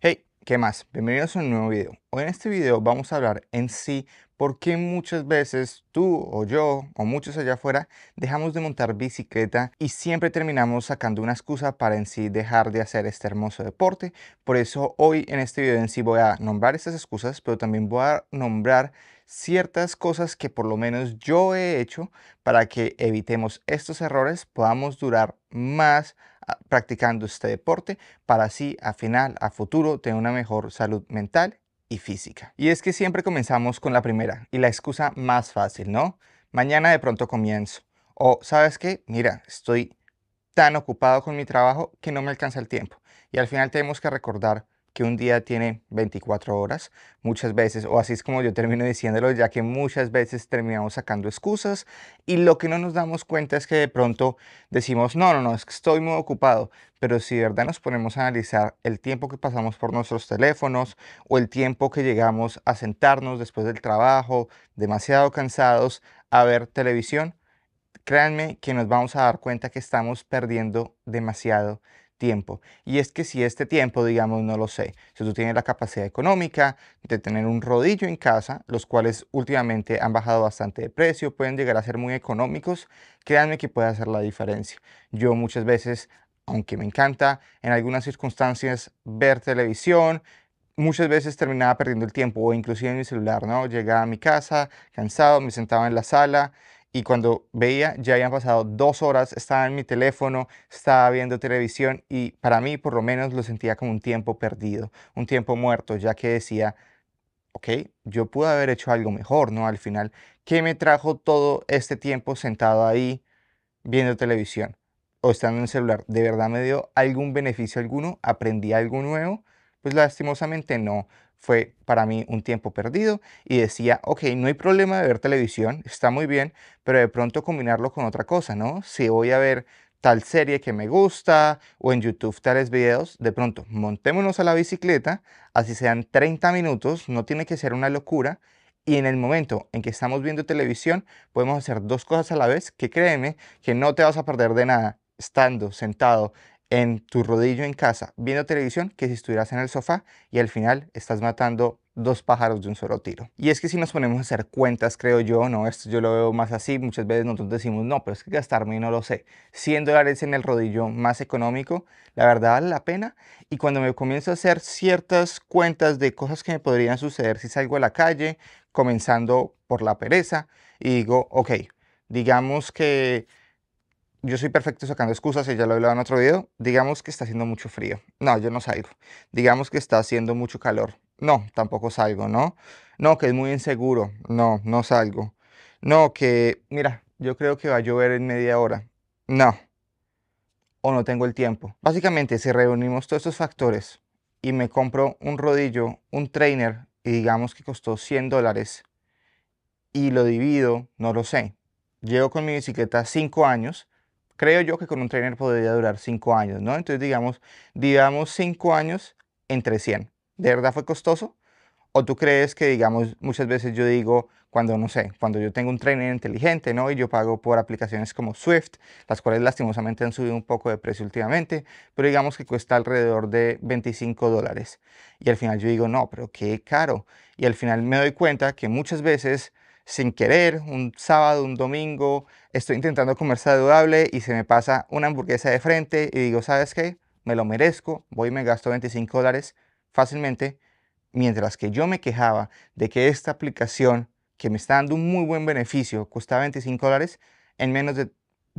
Hey, ¿qué más? Bienvenidos a un nuevo video. Hoy en este video vamos a hablar en sí por qué muchas veces tú o yo o muchos allá afuera dejamos de montar bicicleta y siempre terminamos sacando una excusa para en sí dejar de hacer este hermoso deporte. Por eso hoy en este video en sí voy a nombrar estas excusas, pero también voy a nombrar ciertas cosas que por lo menos yo he hecho para que evitemos estos errores, podamos durar más practicando este deporte para así a final, a futuro, tener una mejor salud mental y física. Y es que siempre comenzamos con la primera y la excusa más fácil, ¿no? Mañana de pronto comienzo. O, ¿sabes qué? Mira, estoy tan ocupado con mi trabajo que no me alcanza el tiempo. Y al final tenemos que recordar que un día tiene 24 horas, muchas veces, o así es como yo termino diciéndolo, ya que muchas veces terminamos sacando excusas y lo que no nos damos cuenta es que de pronto decimos, no, no, no, es que estoy muy ocupado, pero si de verdad nos ponemos a analizar el tiempo que pasamos por nuestros teléfonos o el tiempo que llegamos a sentarnos después del trabajo, demasiado cansados, a ver televisión, créanme que nos vamos a dar cuenta que estamos perdiendo demasiado tiempo. Y es que si este tiempo, digamos, no lo sé, si tú tienes la capacidad económica de tener un rodillo en casa, los cuales últimamente han bajado bastante de precio, pueden llegar a ser muy económicos, créanme que puede hacer la diferencia. Yo muchas veces, aunque me encanta en algunas circunstancias ver televisión, muchas veces terminaba perdiendo el tiempo o inclusive en mi celular, ¿no? Llegaba a mi casa cansado, me sentaba en la sala y cuando veía ya habían pasado dos horas, estaba en mi teléfono, estaba viendo televisión y para mí por lo menos lo sentía como un tiempo perdido, un tiempo muerto, ya que decía, ok, yo pude haber hecho algo mejor, ¿no? Al final, ¿qué me trajo todo este tiempo sentado ahí viendo televisión o estando en el celular? ¿De verdad me dio algún beneficio alguno? ¿Aprendí algo nuevo? Pues lastimosamente no fue para mí un tiempo perdido y decía, ok, no hay problema de ver televisión, está muy bien, pero de pronto combinarlo con otra cosa, ¿no? Si voy a ver tal serie que me gusta o en YouTube tales videos, de pronto montémonos a la bicicleta, así sean 30 minutos, no tiene que ser una locura, y en el momento en que estamos viendo televisión, podemos hacer dos cosas a la vez que créeme que no te vas a perder de nada estando sentado en tu rodillo en casa viendo televisión que si estuvieras en el sofá y al final estás matando dos pájaros de un solo tiro. Y es que si nos ponemos a hacer cuentas, creo yo, no, esto yo lo veo más así, muchas veces nosotros decimos, no, pero es que gastarme no lo sé. 100 dólares en el rodillo más económico, la verdad vale la pena. Y cuando me comienzo a hacer ciertas cuentas de cosas que me podrían suceder si salgo a la calle, comenzando por la pereza, y digo, ok, digamos que yo soy perfecto sacando excusas y ya lo hablaba en otro video. Digamos que está haciendo mucho frío. No, yo no salgo. Digamos que está haciendo mucho calor. No, tampoco salgo, ¿no? No, que es muy inseguro. No, no salgo. No, que, mira, yo creo que va a llover en media hora. No. O no tengo el tiempo. Básicamente, si reunimos todos estos factores y me compro un rodillo, un trainer, y digamos que costó 100 dólares, y lo divido, no lo sé. Llevo con mi bicicleta 5 años, creo yo que con un trainer podría durar 5 años, ¿no? Entonces, digamos, digamos 5 años entre 100. ¿De verdad fue costoso? ¿O tú crees que, digamos, muchas veces yo digo, cuando, no sé, cuando yo tengo un trainer inteligente, ¿no? Y yo pago por aplicaciones como Swift, las cuales lastimosamente han subido un poco de precio últimamente, pero digamos que cuesta alrededor de 25 dólares. Y al final yo digo, no, pero qué caro. Y al final me doy cuenta que muchas veces sin querer, un sábado, un domingo, estoy intentando comer saludable y se me pasa una hamburguesa de frente y digo, ¿sabes qué? Me lo merezco, voy y me gasto 25 dólares fácilmente, mientras que yo me quejaba de que esta aplicación, que me está dando un muy buen beneficio, costaba 25 dólares, en menos de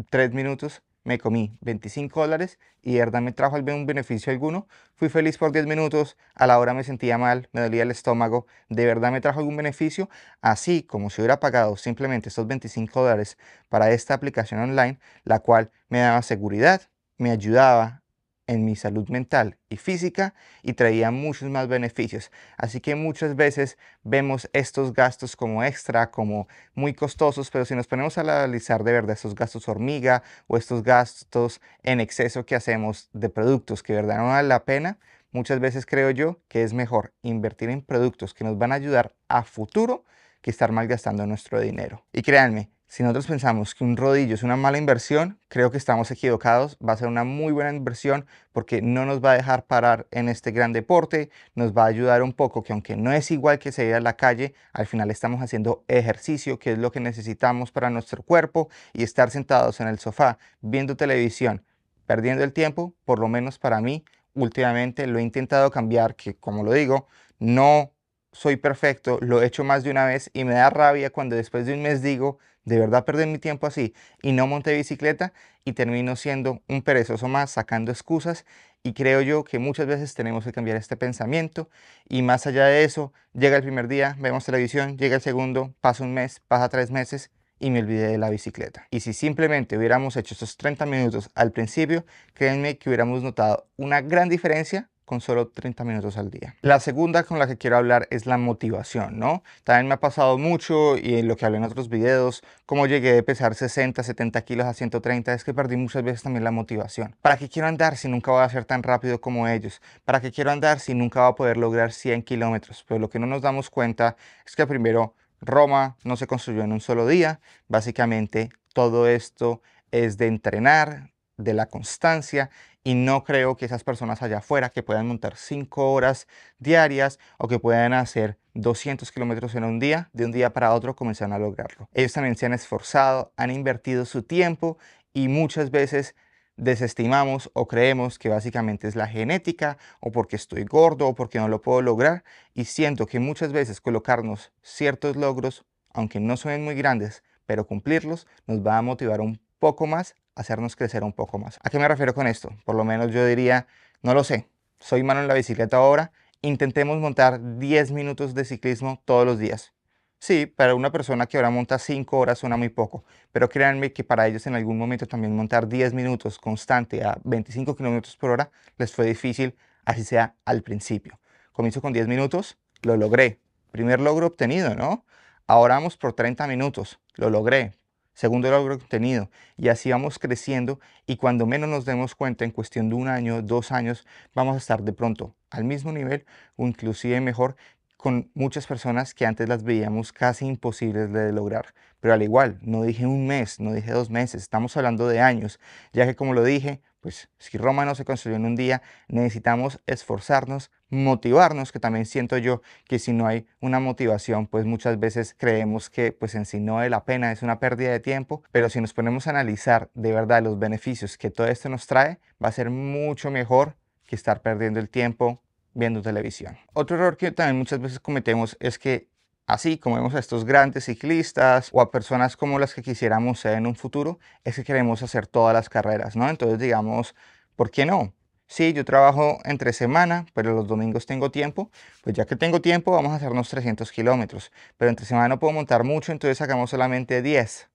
tres minutos me comí 25 dólares y de verdad me trajo algún beneficio alguno. Fui feliz por 10 minutos, a la hora me sentía mal, me dolía el estómago, de verdad me trajo algún beneficio. Así como si hubiera pagado simplemente estos 25 dólares para esta aplicación online, la cual me daba seguridad, me ayudaba en mi salud mental y física y traía muchos más beneficios. Así que muchas veces vemos estos gastos como extra, como muy costosos, pero si nos ponemos a analizar de verdad estos gastos hormiga o estos gastos en exceso que hacemos de productos que de verdad no vale la pena, muchas veces creo yo que es mejor invertir en productos que nos van a ayudar a futuro que estar malgastando nuestro dinero. Y créanme, si nosotros pensamos que un rodillo es una mala inversión, creo que estamos equivocados. Va a ser una muy buena inversión porque no nos va a dejar parar en este gran deporte. Nos va a ayudar un poco que aunque no es igual que salir a la calle, al final estamos haciendo ejercicio, que es lo que necesitamos para nuestro cuerpo. Y estar sentados en el sofá viendo televisión, perdiendo el tiempo, por lo menos para mí, últimamente lo he intentado cambiar, que como lo digo, no soy perfecto, lo he hecho más de una vez y me da rabia cuando después de un mes digo, de verdad perder mi tiempo así y no monté bicicleta y termino siendo un perezoso más sacando excusas y creo yo que muchas veces tenemos que cambiar este pensamiento y más allá de eso, llega el primer día, vemos televisión, llega el segundo, pasa un mes, pasa tres meses y me olvidé de la bicicleta. Y si simplemente hubiéramos hecho estos 30 minutos al principio, créanme que hubiéramos notado una gran diferencia con solo 30 minutos al día. La segunda con la que quiero hablar es la motivación, ¿no? También me ha pasado mucho y en lo que hablé en otros videos, cómo llegué a pesar 60, 70 kilos a 130, es que perdí muchas veces también la motivación. ¿Para qué quiero andar si nunca voy a ser tan rápido como ellos? ¿Para qué quiero andar si nunca voy a poder lograr 100 kilómetros? Pero lo que no nos damos cuenta es que primero Roma no se construyó en un solo día, básicamente todo esto es de entrenar, de la constancia y no creo que esas personas allá afuera que puedan montar cinco horas diarias o que puedan hacer 200 kilómetros en un día, de un día para otro comenzaron a lograrlo. Ellos también se han esforzado, han invertido su tiempo y muchas veces desestimamos o creemos que básicamente es la genética o porque estoy gordo o porque no lo puedo lograr y siento que muchas veces colocarnos ciertos logros, aunque no suenen muy grandes, pero cumplirlos nos va a motivar un poco más hacernos crecer un poco más. ¿A qué me refiero con esto? Por lo menos yo diría, no lo sé, soy mano en la bicicleta ahora, intentemos montar 10 minutos de ciclismo todos los días. Sí, para una persona que ahora monta 5 horas suena muy poco, pero créanme que para ellos en algún momento también montar 10 minutos constante a 25 kilómetros por hora les fue difícil, así sea al principio. Comienzo con 10 minutos, lo logré. Primer logro obtenido, ¿no? Ahora vamos por 30 minutos, lo logré segundo logro obtenido. Y así vamos creciendo y cuando menos nos demos cuenta, en cuestión de un año, dos años, vamos a estar de pronto al mismo nivel o inclusive mejor con muchas personas que antes las veíamos casi imposibles de lograr. Pero al igual, no dije un mes, no dije dos meses, estamos hablando de años, ya que como lo dije, pues si Roma no se construyó en un día, necesitamos esforzarnos, motivarnos, que también siento yo que si no hay una motivación, pues muchas veces creemos que pues en sí no vale la pena, es una pérdida de tiempo, pero si nos ponemos a analizar de verdad los beneficios que todo esto nos trae, va a ser mucho mejor que estar perdiendo el tiempo viendo televisión. Otro error que también muchas veces cometemos es que Así como vemos a estos grandes ciclistas o a personas como las que quisiéramos ser en un futuro, es que queremos hacer todas las carreras, ¿no? Entonces digamos, ¿por qué no? Sí, yo trabajo entre semana, pero los domingos tengo tiempo. Pues ya que tengo tiempo, vamos a hacernos 300 kilómetros. Pero entre semana no puedo montar mucho, entonces sacamos solamente 10.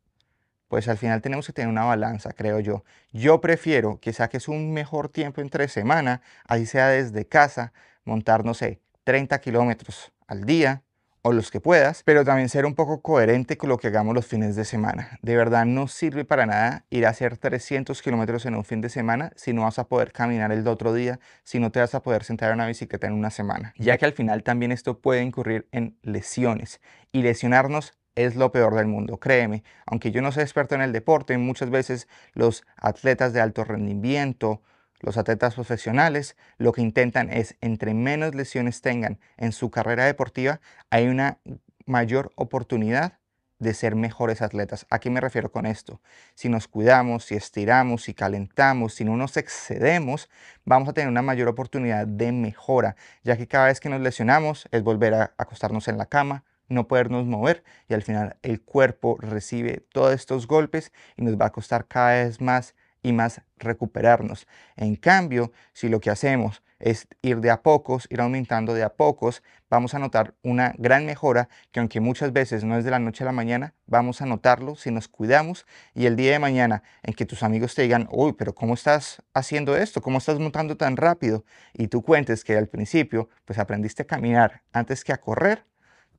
Pues al final tenemos que tener una balanza, creo yo. Yo prefiero que saques un mejor tiempo entre semana, así sea desde casa, montar, no sé, 30 kilómetros al día o los que puedas, pero también ser un poco coherente con lo que hagamos los fines de semana. De verdad no sirve para nada ir a hacer 300 kilómetros en un fin de semana si no vas a poder caminar el otro día, si no te vas a poder sentar en una bicicleta en una semana, ya que al final también esto puede incurrir en lesiones y lesionarnos es lo peor del mundo, créeme. Aunque yo no soy experto en el deporte, muchas veces los atletas de alto rendimiento, los atletas profesionales lo que intentan es, entre menos lesiones tengan en su carrera deportiva, hay una mayor oportunidad de ser mejores atletas. ¿A qué me refiero con esto? Si nos cuidamos, si estiramos, si calentamos, si no nos excedemos, vamos a tener una mayor oportunidad de mejora, ya que cada vez que nos lesionamos es volver a acostarnos en la cama, no podernos mover y al final el cuerpo recibe todos estos golpes y nos va a costar cada vez más y más recuperarnos. En cambio, si lo que hacemos es ir de a pocos, ir aumentando de a pocos, vamos a notar una gran mejora que aunque muchas veces no es de la noche a la mañana, vamos a notarlo si nos cuidamos y el día de mañana en que tus amigos te digan, uy, pero ¿cómo estás haciendo esto? ¿Cómo estás montando tan rápido? Y tú cuentes que al principio pues aprendiste a caminar antes que a correr,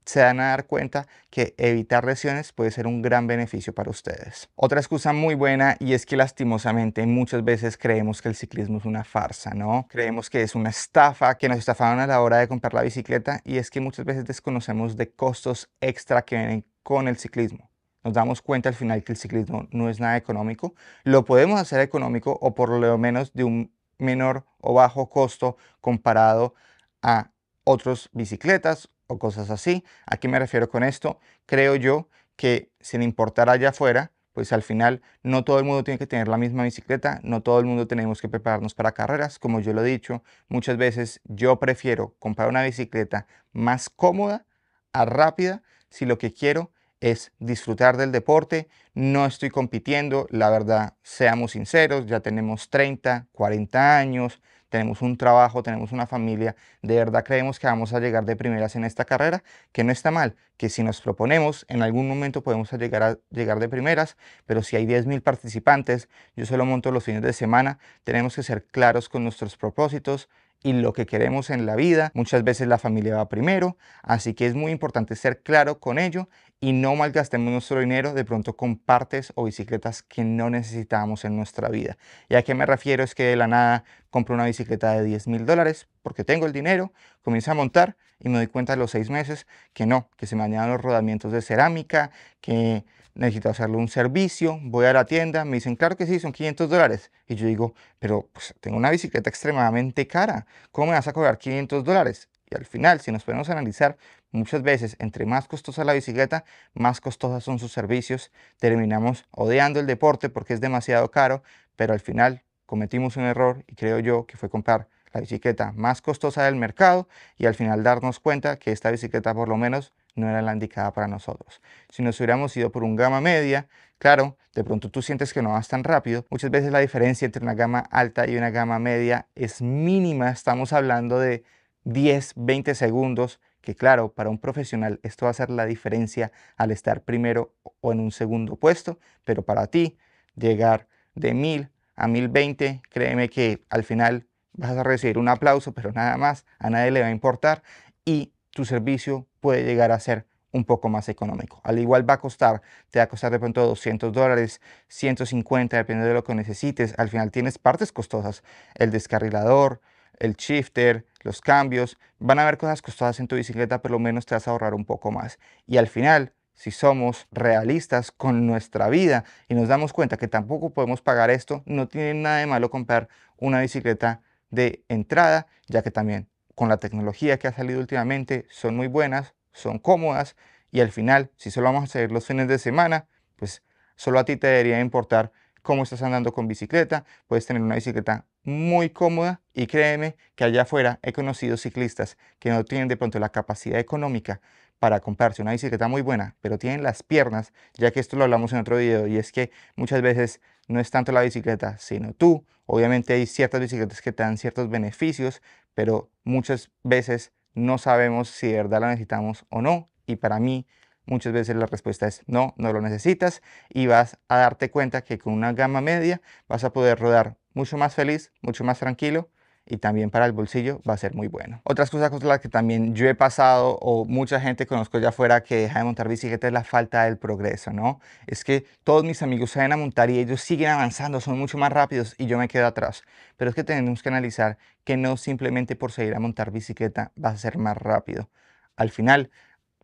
se van a dar cuenta que evitar lesiones puede ser un gran beneficio para ustedes. Otra excusa muy buena y es que lastimosamente muchas veces creemos que el ciclismo es una farsa, ¿no? Creemos que es una estafa, que nos estafaron a la hora de comprar la bicicleta y es que muchas veces desconocemos de costos extra que vienen con el ciclismo nos damos cuenta al final que el ciclismo no es nada económico, lo podemos hacer económico o por lo menos de un menor o bajo costo comparado a otras bicicletas o cosas así. ¿A qué me refiero con esto? Creo yo que sin importar allá afuera, pues al final no todo el mundo tiene que tener la misma bicicleta, no todo el mundo tenemos que prepararnos para carreras, como yo lo he dicho, muchas veces yo prefiero comprar una bicicleta más cómoda a rápida si lo que quiero es disfrutar del deporte, no estoy compitiendo, la verdad, seamos sinceros, ya tenemos 30, 40 años, tenemos un trabajo, tenemos una familia, de verdad creemos que vamos a llegar de primeras en esta carrera, que no está mal, que si nos proponemos, en algún momento podemos llegar, llegar de primeras, pero si hay 10.000 participantes, yo solo monto los fines de semana, tenemos que ser claros con nuestros propósitos, y lo que queremos en la vida. Muchas veces la familia va primero, así que es muy importante ser claro con ello y no malgastemos nuestro dinero de pronto con partes o bicicletas que no necesitamos en nuestra vida. ¿Y a qué me refiero? Es que de la nada compro una bicicleta de 10 mil dólares porque tengo el dinero, comienzo a montar y me doy cuenta a los seis meses que no, que se me añaden los rodamientos de cerámica, que necesito hacerle un servicio, voy a la tienda, me dicen, claro que sí, son 500 dólares. Y yo digo, pero pues, tengo una bicicleta extremadamente cara, ¿cómo me vas a cobrar 500 dólares? Y al final, si nos podemos analizar, muchas veces, entre más costosa la bicicleta, más costosas son sus servicios, terminamos odiando el deporte porque es demasiado caro, pero al final cometimos un error y creo yo que fue comprar la bicicleta más costosa del mercado y al final darnos cuenta que esta bicicleta por lo menos no era la indicada para nosotros. Si nos hubiéramos ido por un gama media, claro, de pronto tú sientes que no vas tan rápido. Muchas veces la diferencia entre una gama alta y una gama media es mínima. Estamos hablando de 10, 20 segundos, que claro, para un profesional esto va a ser la diferencia al estar primero o en un segundo puesto, pero para ti llegar de 1000 a 1020, créeme que al final vas a recibir un aplauso, pero nada más, a nadie le va a importar y tu servicio puede llegar a ser un poco más económico. Al igual va a costar, te va a costar de pronto 200 dólares, 150, dependiendo de lo que necesites. Al final tienes partes costosas, el descarrilador, el shifter, los cambios. Van a haber cosas costosas en tu bicicleta, pero lo menos te vas a ahorrar un poco más. Y al final, si somos realistas con nuestra vida y nos damos cuenta que tampoco podemos pagar esto, no tiene nada de malo comprar una bicicleta de entrada, ya que también con la tecnología que ha salido últimamente son muy buenas, son cómodas y al final, si solo vamos a hacer los fines de semana, pues solo a ti te debería importar cómo estás andando con bicicleta. Puedes tener una bicicleta muy cómoda y créeme que allá afuera he conocido ciclistas que no tienen de pronto la capacidad económica para comprarse una bicicleta muy buena, pero tienen las piernas, ya que esto lo hablamos en otro video, y es que muchas veces no es tanto la bicicleta, sino tú. Obviamente hay ciertas bicicletas que te dan ciertos beneficios, pero muchas veces no sabemos si de verdad la necesitamos o no. Y para mí, muchas veces la respuesta es no, no lo necesitas y vas a darte cuenta que con una gama media vas a poder rodar mucho más feliz, mucho más tranquilo y también para el bolsillo va a ser muy bueno. Otras cosas con las que también yo he pasado o mucha gente conozco ya afuera que deja de montar bicicleta es la falta del progreso, ¿no? Es que todos mis amigos saben a montar y ellos siguen avanzando, son mucho más rápidos y yo me quedo atrás. Pero es que tenemos que analizar que no simplemente por seguir a montar bicicleta vas a ser más rápido. Al final,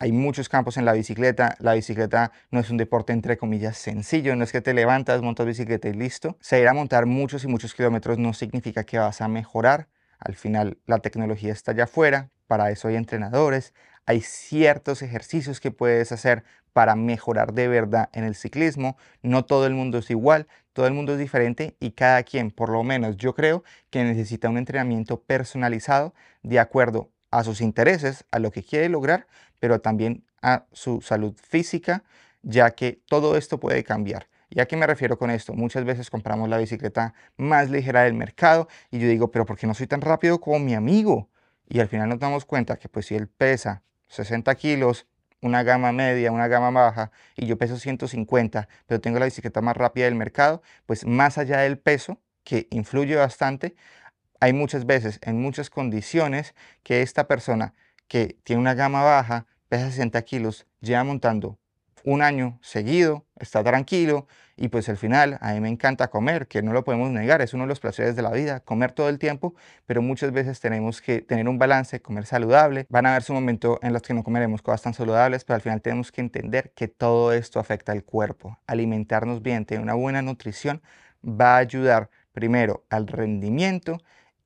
hay muchos campos en la bicicleta. La bicicleta no es un deporte, entre comillas, sencillo. No es que te levantas, montas bicicleta y listo. Se irá a montar muchos y muchos kilómetros no significa que vas a mejorar. Al final, la tecnología está allá afuera. Para eso hay entrenadores. Hay ciertos ejercicios que puedes hacer para mejorar de verdad en el ciclismo. No todo el mundo es igual, todo el mundo es diferente y cada quien, por lo menos yo creo, que necesita un entrenamiento personalizado de acuerdo a sus intereses, a lo que quiere lograr, pero también a su salud física, ya que todo esto puede cambiar. ¿Y a qué me refiero con esto? Muchas veces compramos la bicicleta más ligera del mercado y yo digo, pero ¿por qué no soy tan rápido como mi amigo? Y al final nos damos cuenta que pues si él pesa 60 kilos, una gama media, una gama baja, y yo peso 150, pero tengo la bicicleta más rápida del mercado, pues más allá del peso, que influye bastante, hay muchas veces, en muchas condiciones, que esta persona que tiene una gama baja, pesa 60 kilos, lleva montando un año seguido, está tranquilo y pues al final a mí me encanta comer, que no lo podemos negar, es uno de los placeres de la vida, comer todo el tiempo, pero muchas veces tenemos que tener un balance, comer saludable, van a haber su momento en los que no comeremos cosas tan saludables, pero al final tenemos que entender que todo esto afecta al cuerpo, alimentarnos bien, tener una buena nutrición va a ayudar primero al rendimiento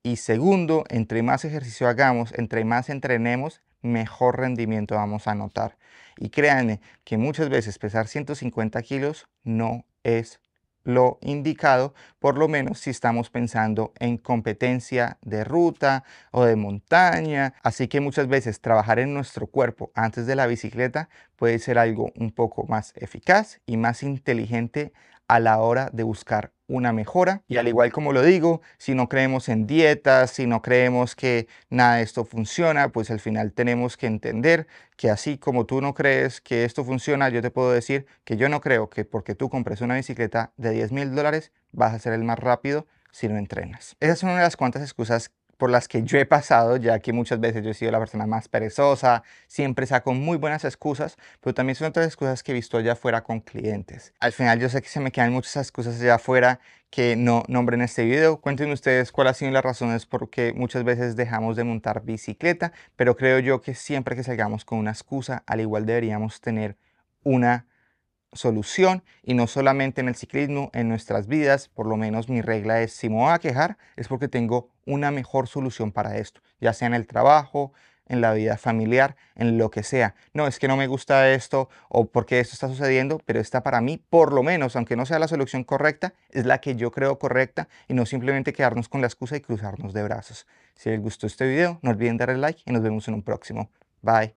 y segundo, entre más ejercicio hagamos, entre más entrenemos, mejor rendimiento vamos a notar. Y créanme que muchas veces pesar 150 kilos no es lo indicado, por lo menos si estamos pensando en competencia de ruta o de montaña. Así que muchas veces trabajar en nuestro cuerpo antes de la bicicleta puede ser algo un poco más eficaz y más inteligente a la hora de buscar una mejora. Y al igual como lo digo, si no creemos en dietas, si no creemos que nada de esto funciona, pues al final tenemos que entender que así como tú no crees que esto funciona, yo te puedo decir que yo no creo que porque tú compres una bicicleta de 10 mil dólares vas a ser el más rápido si no entrenas. Esa es una de las cuantas excusas por las que yo he pasado, ya que muchas veces yo he sido la persona más perezosa, siempre saco muy buenas excusas, pero también son otras excusas que he visto allá afuera con clientes. Al final yo sé que se me quedan muchas excusas allá afuera que no nombren este video. Cuéntenme ustedes cuáles han sido las razones por muchas veces dejamos de montar bicicleta, pero creo yo que siempre que salgamos con una excusa, al igual deberíamos tener una solución y no solamente en el ciclismo, en nuestras vidas, por lo menos mi regla es, si me voy a quejar, es porque tengo una mejor solución para esto, ya sea en el trabajo, en la vida familiar, en lo que sea. No, es que no me gusta esto o porque esto está sucediendo, pero está para mí, por lo menos, aunque no sea la solución correcta, es la que yo creo correcta y no simplemente quedarnos con la excusa y cruzarnos de brazos. Si les gustó este video, no olviden darle like y nos vemos en un próximo. Bye.